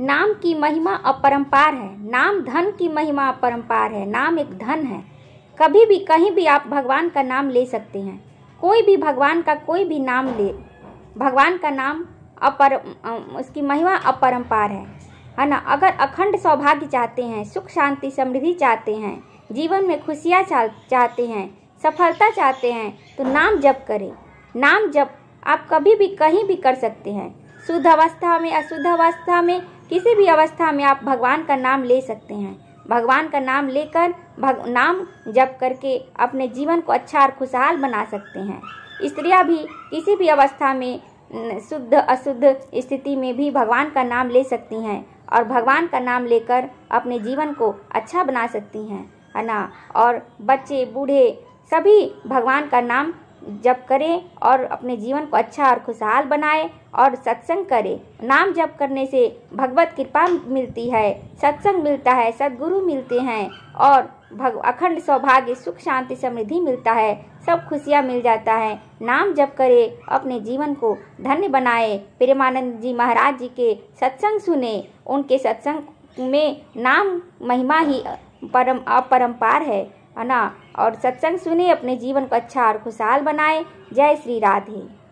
नाम की महिमा अपरम्पार है नाम धन की महिमा अपरम्पार है नाम एक धन है कभी भी कहीं भी आप भगवान का नाम ले सकते हैं कोई भी भगवान का कोई भी नाम ले भगवान का नाम अपर उसकी महिमा अपरम्पार है है ना अगर अखंड सौभाग्य चाहते हैं सुख शांति समृद्धि चाहते हैं जीवन में खुशियाँ चाहते हैं सफलता चाहते हैं तो नाम जप करें नाम जप आप कभी भी कहीं भी कर सकते हैं शुद्ध अवस्था में अशुद्ध अवस्था में किसी भी अवस्था में आप भगवान का नाम ले सकते हैं भगवान का नाम लेकर भग नाम जप करके अपने जीवन को अच्छा और खुशहाल बना सकते हैं स्त्रियां भी किसी भी अवस्था में शुद्ध अशुद्ध स्थिति में भी भगवान का नाम ले सकती हैं और भगवान का नाम लेकर अपने जीवन को अच्छा बना सकती हैं है ना और बच्चे बूढ़े सभी भगवान का नाम जप करें और अपने जीवन को अच्छा और खुशहाल बनाएं और सत्संग करें नाम जप करने से भगवत कृपा मिलती है सत्संग मिलता है सदगुरु मिलते हैं और भग अखंड सौभाग्य सुख शांति समृद्धि मिलता है सब खुशियाँ मिल जाता है नाम जप करें अपने जीवन को धन्य बनाए प्रेमानंद जी महाराज जी के सत्संग सुने उनके सत्संग में नाम महिमा ही परम अपरम्पार है है ना और सत्संग सुने अपने जीवन को अच्छा और खुशहाल बनाए जय श्री राधे